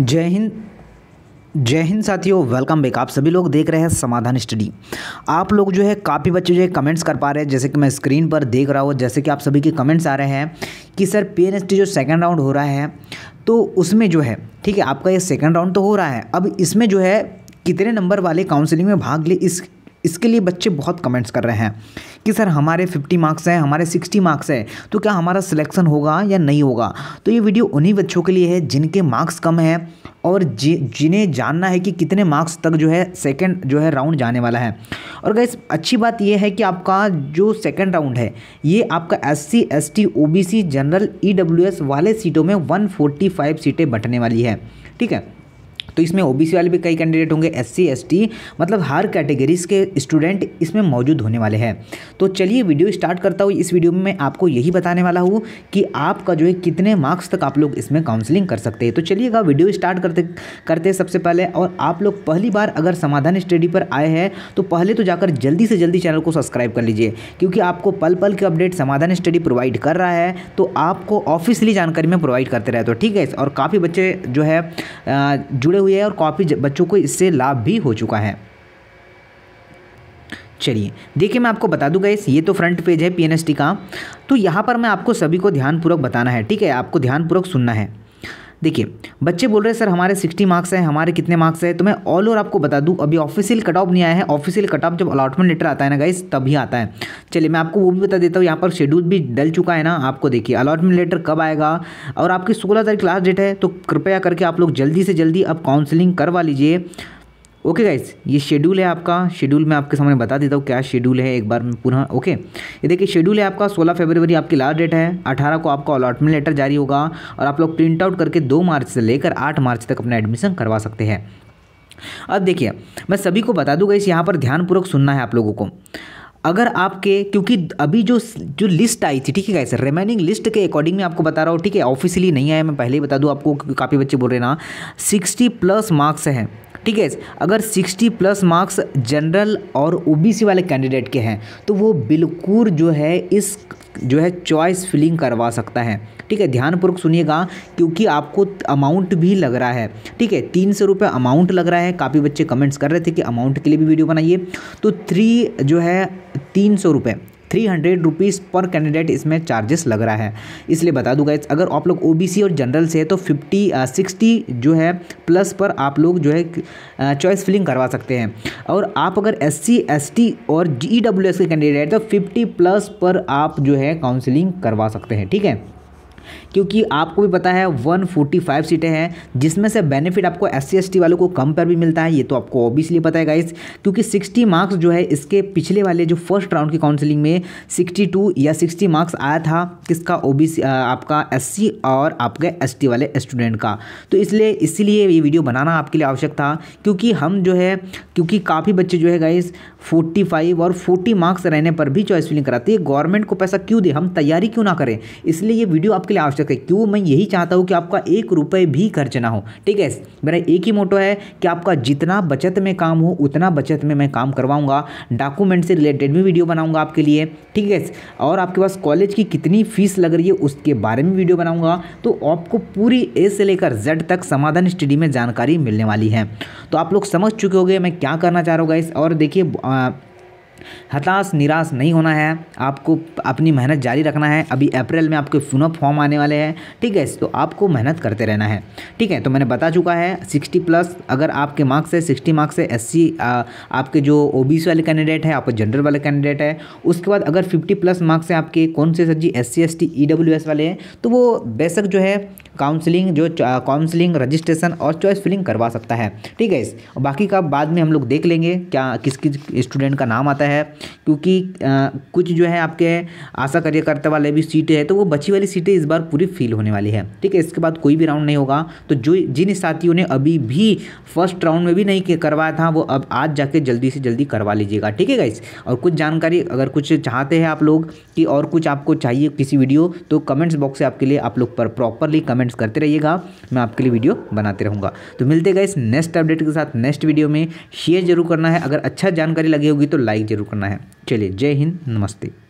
जय हिंद जय हिंद साथियों वेलकम बैक आप सभी लोग देख रहे हैं समाधान स्टडी आप लोग जो है काफ़ी बच्चे जो है कमेंट्स कर पा रहे हैं जैसे कि मैं स्क्रीन पर देख रहा हूँ जैसे कि आप सभी के कमेंट्स आ रहे हैं कि सर पी जो सेकंड राउंड हो रहा है तो उसमें जो है ठीक है आपका ये सेकंड राउंड तो हो रहा है अब इसमें जो है कितने नंबर वाले काउंसिलिंग में भाग ले इस इसके लिए बच्चे बहुत कमेंट्स कर रहे हैं कि सर हमारे 50 मार्क्स हैं हमारे 60 मार्क्स हैं तो क्या हमारा सिलेक्शन होगा या नहीं होगा तो ये वीडियो उन्हीं बच्चों के लिए है जिनके मार्क्स कम हैं और जि जिन्हें जानना है कि कितने मार्क्स तक जो है सेकेंड जो है राउंड जाने वाला है और गैस अच्छी बात यह है कि आपका जो सेकेंड राउंड है ये आपका S C S T O B C general E W S वाले सीटों में फाइव सीटें बटने वाली है ठीक है तो इसमें ओबीसी वाले भी कई कैंडिडेट होंगे एस सी मतलब हर कैटेगरीज के स्टूडेंट इसमें मौजूद होने वाले हैं तो चलिए वीडियो स्टार्ट करता हूँ इस वीडियो में मैं आपको यही बताने वाला हूँ कि आपका जो है कितने मार्क्स तक आप लोग इसमें काउंसलिंग कर सकते हैं तो चलिएगा वीडियो स्टार्ट करते करते सबसे पहले और आप लोग पहली बार अगर समाधान स्टडी पर आए हैं तो पहले तो जाकर जल्दी से जल्दी चैनल को सब्सक्राइब कर लीजिए क्योंकि आपको पल पल के अपडेट समाधान स्टडी प्रोवाइड कर रहा है तो आपको ऑफिसली जानकारी में प्रोवाइड करते रहते हो तो ठीक है और काफ़ी बच्चे जो है जुड़े हुई है और काफ़ी बच्चों को इससे लाभ भी हो चुका है चलिए देखिए मैं आपको बता दूंगा इस ये तो फ्रंट पेज है पीएनएसटी का तो यहाँ पर मैं आपको सभी को ध्यानपूर्वक बताना है ठीक है आपको ध्यानपूर्वक सुनना है देखिए बच्चे बोल रहे हैं सर हमारे सिक्सटी मार्क्स हैं हमारे कितने मार्क्स हैं तो मैं ऑल ओवर आपको बता दूँ अभी ऑफिशियल कट ऑफ नहीं आया है ऑफिशियल कट ऑफ जब अलॉटमेंट लेटर आता है ना तब तभी आता है चलिए मैं आपको वो भी बता देता हूँ यहाँ पर शेड्यूल भी डल चुका है ना आपको देखिए अलॉटमेंट लेटर कब आएगा और आपकी सोलह तारीख लास्ट डेट है तो कृपया करके आप लोग जल्दी से जल्दी अब काउंसिलिंग करवा लीजिए ओके okay गाइस ये शेड्यूल है आपका शेड्यूल मैं आपके सामने बता देता हूँ क्या शेड्यूल है एक बार मैं पुनः ओके ये देखिए शेड्यूल है आपका 16 फरवरी आपकी लास्ट डेट है 18 को आपका अलॉटमेंट लेटर जारी होगा और आप लोग प्रिंट आउट करके 2 मार्च से लेकर 8 मार्च तक अपना एडमिशन करवा सकते हैं अब देखिए मैं सभी को बता दूँगा इस यहाँ पर ध्यानपूर्वक सुनना है आप लोगों को अगर आपके क्योंकि अभी जो जो लिस्ट आई थी ठीक है गाइस रिमेनिंग लिस्ट के अकॉर्डिंग में आपको बता रहा हूँ ठीक है ऑफिशियली नहीं आया मैं पहले ही बता दूँ आपको काफ़ी बच्चे बोल रहे ना सिक्सटी प्लस मार्क्स हैं ठीक है अगर सिक्सटी प्लस मार्क्स जनरल और ओबीसी वाले कैंडिडेट के हैं तो वो बिल्कुल जो है इस जो है चॉइस फिलिंग करवा सकता है ठीक है ध्यानपूर्वक सुनिएगा क्योंकि आपको अमाउंट भी लग रहा है ठीक है तीन सौ रुपये अमाउंट लग रहा है काफ़ी बच्चे कमेंट्स कर रहे थे कि अमाउंट के लिए भी वीडियो बनाइए तो थ्री जो है तीन सौ रुपये थ्री हंड्रेड रुपीज़ पर कैंडिडेट इसमें चार्जेस लग रहा है इसलिए बता दूंगा अगर आप लोग ओबीसी और जनरल से है तो फिफ्टी सिक्सटी uh, जो है प्लस पर आप लोग जो है चॉइस uh, फिलिंग करवा सकते हैं और आप अगर एस सी एस टी और जी ई डब्ल्यू एस के कैंडिडेट तो फिफ्टी प्लस पर आप जो है काउंसिलिंग करवा सकते हैं ठीक है क्योंकि आपको भी पता है 145 सीटें हैं जिसमें से बेनिफिट आपको एस सी वालों को कम पर भी मिलता है ये तो आपको ऑब्वियसली पता है गाइस क्योंकि 60 मार्क्स जो है इसके पिछले वाले जो फर्स्ट राउंड की काउंसलिंग में 62 या 60 मार्क्स आया था किसका ओ आपका एस और आपके एस वाले स्टूडेंट का तो इसलिए इसीलिए ये वीडियो बनाना आपके लिए आवश्यक था क्योंकि हम जो है क्योंकि काफ़ी बच्चे जो है गाइस 45 और 40 मार्क्स रहने पर भी चॉइस फिलिंग कराते हैं गवर्नमेंट को पैसा क्यों दे हम तैयारी क्यों ना करें इसलिए ये वीडियो आपके लिए आवश्यक है क्यों मैं यही चाहता हूँ कि आपका एक रुपये भी खर्च ना हो ठीक है मेरा एक ही मोटो है कि आपका जितना बचत में काम हो उतना बचत में मैं काम करवाऊँगा डॉक्यूमेंट से रिलेटेड भी वीडियो बनाऊँगा आपके लिए ठीक है और आपके पास कॉलेज की कितनी फीस लग रही है उसके बारे में वीडियो बनाऊँगा तो आपको पूरी ए से लेकर जेड तक समाधान स्टडी में जानकारी मिलने वाली है तो आप लोग समझ चुके होंगे मैं क्या करना चाह रहा हूँ गाइस और देखिए हताश निराश नहीं होना है आपको अपनी मेहनत जारी रखना है अभी अप्रैल में आपके पुनः फॉर्म आने वाले हैं ठीक है तो आपको मेहनत करते रहना है ठीक है तो मैंने बता चुका है सिक्सटी प्लस अगर आपके मार्क्स है सिक्सटी मार्क्स है एस आपके जो ओ वाले कैंडिडेट है आपके जनरल वाले कैंडिडेट है उसके बाद अगर फिफ्टी प्लस मार्क्स हैं आपके कौन से सर जी एस सी वाले हैं तो वो बेशक जो है काउंसलिंग जो काउंसलिंग रजिस्ट्रेशन और चॉइस फिलिंग करवा सकता है ठीक है इस बाकी का बाद में हम लोग देख लेंगे क्या किस किस स्टूडेंट का नाम आता है क्योंकि आ, कुछ जो है आपके आशा कार्यकर्ता वाले भी सीटें हैं तो वो बची वाली सीटें इस बार पूरी फिल होने वाली है ठीक है इसके बाद कोई भी राउंड नहीं होगा तो जो जिन साथियों ने अभी भी फर्स्ट राउंड में भी नहीं करवाया था वो अब आज जाके जल्दी से जल्दी करवा लीजिएगा ठीक है गाइस और कुछ जानकारी अगर कुछ चाहते हैं आप लोग कि और कुछ आपको चाहिए किसी वीडियो तो कमेंट्स बॉक्स से आपके लिए आप लोग पर प्रॉपरली कमेंट कमेंट्स करते रहिएगा मैं आपके लिए वीडियो बनाते रहूँगा तो मिलते गए इस नेक्स्ट अपडेट के साथ नेक्स्ट वीडियो में शेयर जरूर करना है अगर अच्छा जानकारी लगी होगी तो लाइक जरूर करना है चलिए जय हिंद नमस्ते